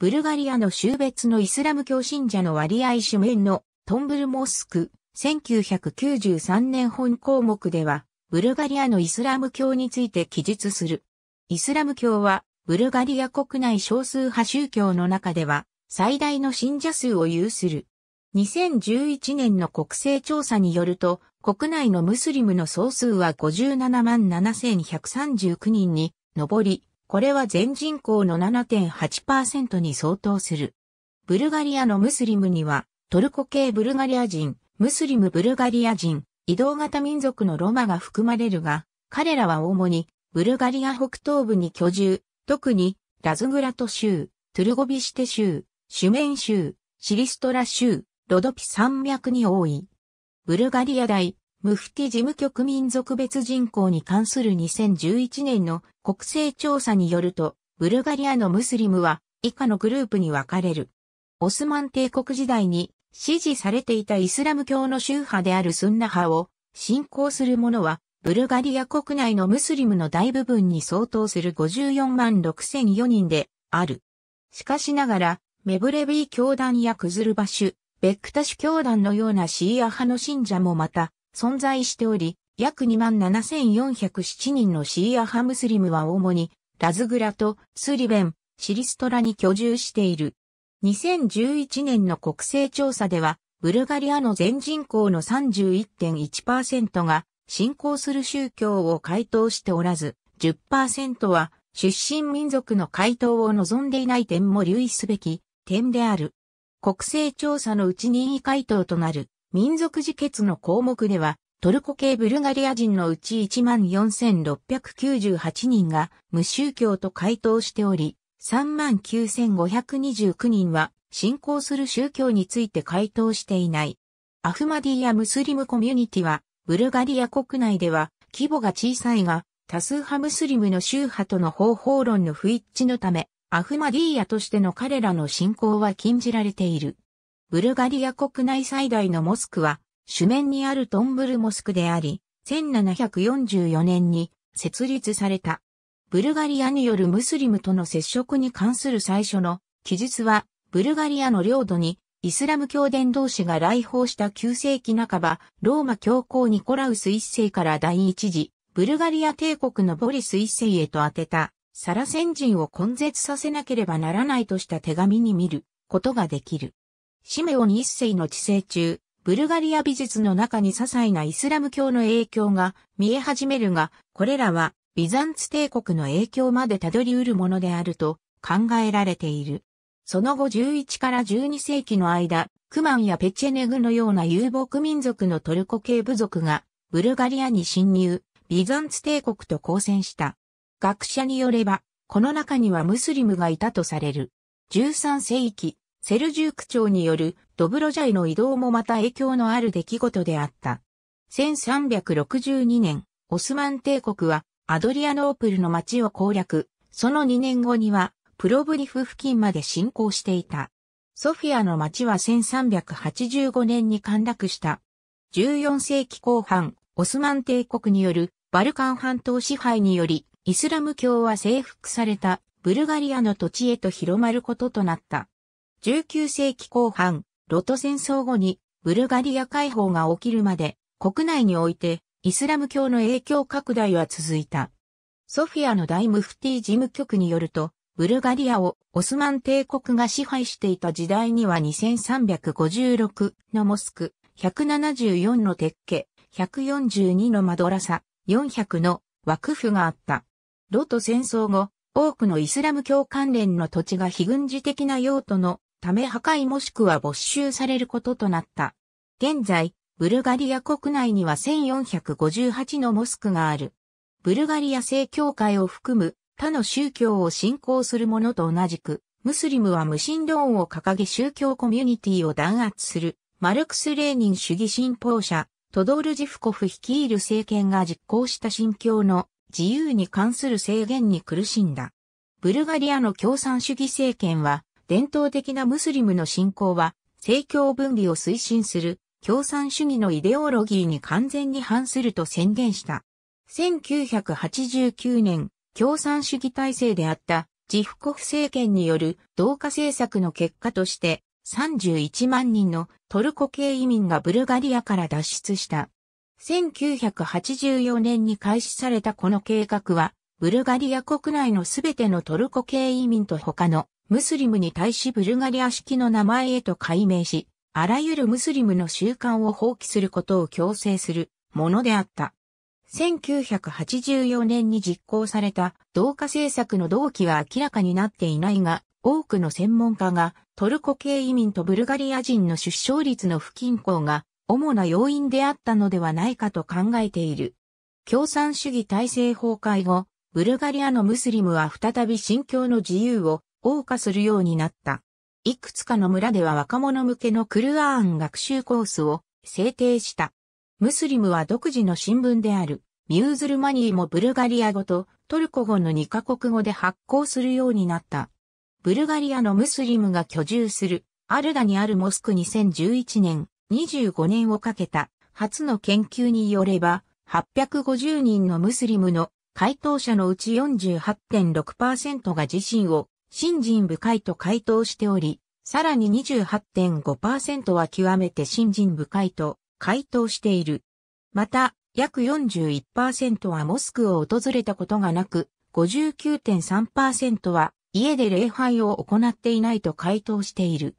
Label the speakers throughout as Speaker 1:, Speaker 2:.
Speaker 1: ブルガリアの州別のイスラム教信者の割合主面のトンブルモスク、1993年本項目では、ブルガリアのイスラム教について記述する。イスラム教は、ブルガリア国内少数派宗教の中では、最大の信者数を有する。2011年の国勢調査によると、国内のムスリムの総数は57万7139人に上り、これは全人口の7.8%に相当する。ブルガリアのムスリムには、トルコ系ブルガリア人、ムスリムブルガリア人、移動型民族のロマが含まれるが、彼らは主に、ブルガリア北東部に居住、特に、ラズグラト州、トゥルゴビシテ州、シュメン州、シリストラ州、ロドピ山脈に多い。ブルガリア大、ムフティ事務局民族別人口に関する2011年の国勢調査によると、ブルガリアのムスリムは以下のグループに分かれる。オスマン帝国時代に支持されていたイスラム教の宗派であるスンナ派を信仰する者は、ブルガリア国内のムスリムの大部分に相当する54万6004人である。しかしながら、メブレビー教団やクズルバシュ、ベックタシュ教団のようなシーア派の信者もまた、存在しており、約27,407人のシーア派ムスリムは主に、ラズグラとスリベン、シリストラに居住している。2011年の国勢調査では、ブルガリアの全人口の31.1%が信仰する宗教を回答しておらず、10%は出身民族の回答を望んでいない点も留意すべき点である。国勢調査のうち任意回答となる民族自決の項目では、トルコ系ブルガリア人のうち14,698人が無宗教と回答しており、39,529人は信仰する宗教について回答していない。アフマディアムスリムコミュニティは、ブルガリア国内では規模が小さいが、多数派ムスリムの宗派との方法論の不一致のため、アフマディーヤとしての彼らの信仰は禁じられている。ブルガリア国内最大のモスクは、主面にあるトンブルモスクであり、1744年に設立された。ブルガリアによるムスリムとの接触に関する最初の記述は、ブルガリアの領土にイスラム教伝道士が来訪した9世紀半ば、ローマ教皇ニコラウス一世から第一次、ブルガリア帝国のボリス一世へと宛てた、サラ先人を根絶させなければならないとした手紙に見ることができる。シメオン一世の治世中、ブルガリア美術の中に些細なイスラム教の影響が見え始めるが、これらはビザンツ帝国の影響までたどり得るものであると考えられている。その後11から12世紀の間、クマンやペチェネグのような遊牧民族のトルコ系部族がブルガリアに侵入、ビザンツ帝国と交戦した。学者によれば、この中にはムスリムがいたとされる。13世紀、セルジューク朝によるドブロジャイの移動もまた影響のある出来事であった。1362年、オスマン帝国はアドリアノープルの町を攻略、その2年後にはプロブリフ付近まで侵攻していた。ソフィアの町は1385年に陥落した。14世紀後半、オスマン帝国によるバルカン半島支配により、イスラム教は征服されたブルガリアの土地へと広まることとなった。19世紀後半、ロト戦争後にブルガリア解放が起きるまで国内においてイスラム教の影響拡大は続いた。ソフィアの大ムフティ事務局によると、ブルガリアをオスマン帝国が支配していた時代には2356のモスク、174の鉄家、142のマドラサ、400の枠府があった。ロト戦争後、多くのイスラム教関連の土地が非軍事的な用途のため破壊もしくは没収されることとなった。現在、ブルガリア国内には1458のモスクがある。ブルガリア正教会を含む他の宗教を信仰する者と同じく、ムスリムは無神論を掲げ宗教コミュニティを弾圧する、マルクス・レーニン主義信奉者、トドール・ジフコフ率いる政権が実行した信教の自由に関する制限に苦しんだ。ブルガリアの共産主義政権は伝統的なムスリムの信仰は、政教分離を推進する共産主義のイデオロギーに完全に反すると宣言した。1989年、共産主義体制であったジフコフ政権による同化政策の結果として、31万人のトルコ系移民がブルガリアから脱出した。1984年に開始されたこの計画は、ブルガリア国内のすべてのトルコ系移民と他のムスリムに対しブルガリア式の名前へと改名し、あらゆるムスリムの習慣を放棄することを強制するものであった。1984年に実行された同化政策の動機は明らかになっていないが、多くの専門家がトルコ系移民とブルガリア人の出生率の不均衡が主な要因であったのではないかと考えている。共産主義体制崩壊後、ブルガリアのムスリムは再び信教の自由を謳歌するようになった。いくつかの村では若者向けのクルアーン学習コースを制定した。ムスリムは独自の新聞である、ミューズルマニーもブルガリア語とトルコ語の2カ国語で発行するようになった。ブルガリアのムスリムが居住するアルダにあるモスク2011年25年をかけた初の研究によれば850人のムスリムの回答者のうち48.6%が自身を信心深いと回答しており、さらに28.5%は極めて信心深いと回答している。また、約41%はモスクを訪れたことがなく、59.3%は家で礼拝を行っていないと回答している。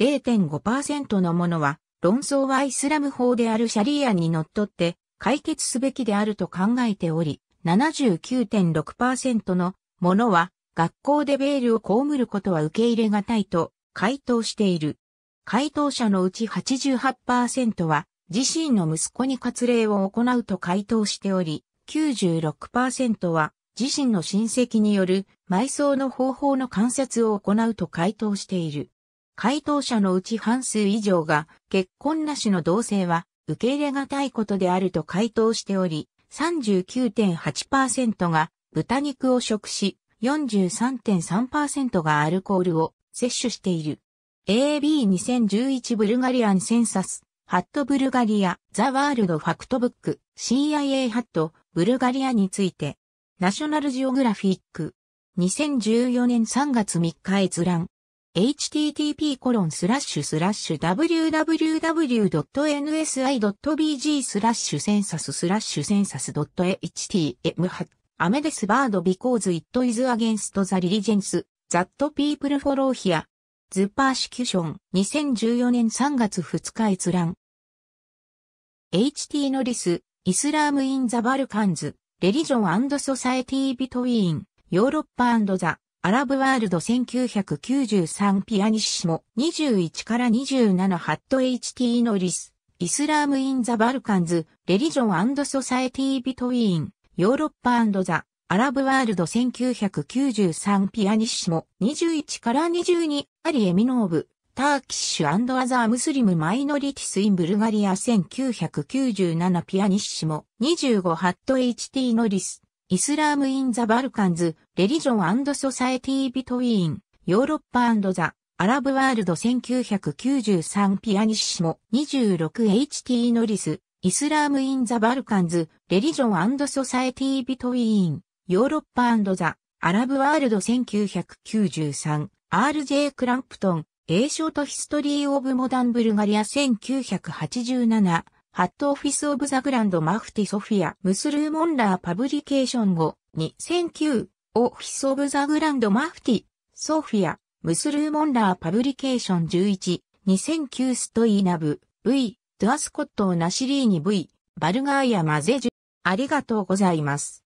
Speaker 1: 0.5%のものは、論争はイスラム法であるシャリアにのっとって解決すべきであると考えており、79.6%のものは学校でベールを被ることは受け入れがたいと回答している。回答者のうち88%は自身の息子に割礼を行うと回答しており、96%は自身の親戚による埋葬の方法の観察を行うと回答している。回答者のうち半数以上が結婚なしの同性は受け入れがたいことであると回答しており、39.8%が豚肉を食し、43.3%がアルコールを摂取している。AB2011 ブルガリアンセンサス、ハットブルガリア、ザワールドファクトブック、CIA ハット、ブルガリアについて、ナショナルジオグラフィック、2014年3月3日閲覧。http コロンスラッシュスラッシュ www.nsi.bg スラッシュセンサススラッシュセンサス .htm ハッアメデスバードビコーズイットイズアゲンストザリリジェンス、ザットピープルフォローヒア。ズパーシキュション2014年3月2日閲覧。HT ノリス、イスラーム・イン・ザ・バルカンズ、レリジョンソサエティ・ビトウィーン、ヨーロッパザ・アラブワールド1993ピアニッシモ21から27ハット HT ノリス、イスラーム・イン・ザ・バルカンズ、レリジョンソサエティ・ビトウィーン、ヨーロッパザ・アラブワールド1993ピアニッシモ21から22アリエミノーブターキッシュアザームスリムマイノリティスインブルガリア1997ピアニッシモ25ハット HT ノリスイスラーム・イン・ザ・バルカンズ・レリジョン・ソサエティ・ビトウィーン、ヨーロッパザ・アラブワールド1993ピアニッシモ 26HT ノリス、イスラーム・イン・ザ・バルカンズ、レリジョン・ソサエティ・ビトウィーン、ヨーロッパザ・アラブ・ワールド1993、RJ クランプトン、A ショート・ヒストリー・オブ・モダン・ブルガリア1987、ハット・オフィス・オブ・ザ・グランド・マフティ・ソフィア、ムスルー・モンラー・パブリケーション後、2009、オフィス・オブ・ザ・グランド・マフティ、ソフィア、ムスルー・モンラー・パブリケーション11、2009ストイナブ、V、アスコットをナシリーニ V、バルガーヤマゼジュ。ありがとうございます。